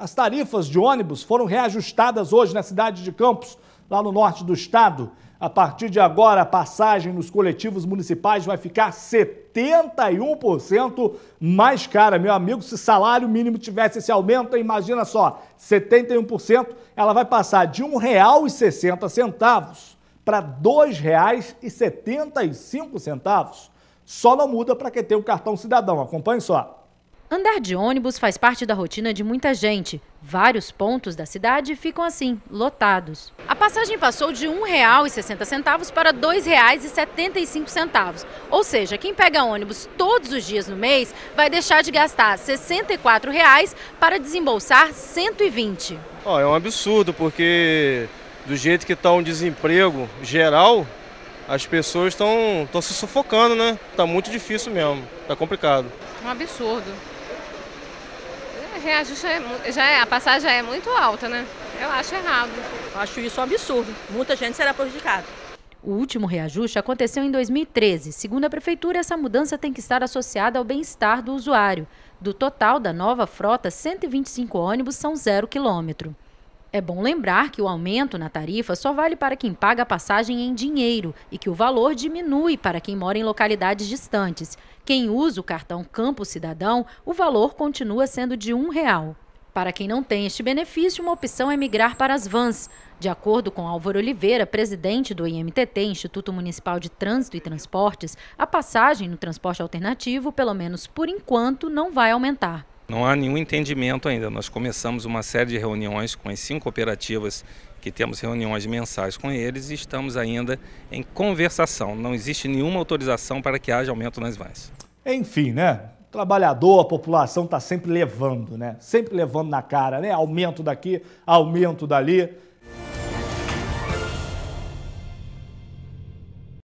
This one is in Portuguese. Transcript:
as tarifas de ônibus foram reajustadas hoje na cidade de Campos, lá no norte do estado. A partir de agora, a passagem nos coletivos municipais vai ficar 71% mais cara. Meu amigo, se salário mínimo tivesse esse aumento, imagina só, 71%, ela vai passar de R$ 1,60 para R$ 2,75. Só não muda para quem tem o cartão cidadão. Acompanhe só. Andar de ônibus faz parte da rotina de muita gente. Vários pontos da cidade ficam assim, lotados. A passagem passou de R$ 1,60 para R$ 2,75. Ou seja, quem pega ônibus todos os dias no mês vai deixar de gastar R$ 64 reais para desembolsar R$ 120. Oh, é um absurdo, porque do jeito que está um desemprego geral, as pessoas estão se sufocando, né? Está muito difícil mesmo, está complicado. Um absurdo reajuste é, já é, a passagem já é muito alta, né? Eu acho errado. Eu acho isso um absurdo. Muita gente será prejudicada. O último reajuste aconteceu em 2013. Segundo a prefeitura, essa mudança tem que estar associada ao bem-estar do usuário. Do total da nova frota, 125 ônibus são zero quilômetro. É bom lembrar que o aumento na tarifa só vale para quem paga a passagem em dinheiro e que o valor diminui para quem mora em localidades distantes. Quem usa o cartão Campo Cidadão, o valor continua sendo de um real. Para quem não tem este benefício, uma opção é migrar para as vans. De acordo com Álvaro Oliveira, presidente do IMTT, Instituto Municipal de Trânsito e Transportes, a passagem no transporte alternativo, pelo menos por enquanto, não vai aumentar. Não há nenhum entendimento ainda. Nós começamos uma série de reuniões com as cinco cooperativas que temos reuniões mensais com eles e estamos ainda em conversação. Não existe nenhuma autorização para que haja aumento nas vans. Enfim, né? O trabalhador, a população está sempre levando, né? Sempre levando na cara, né? Aumento daqui, aumento dali.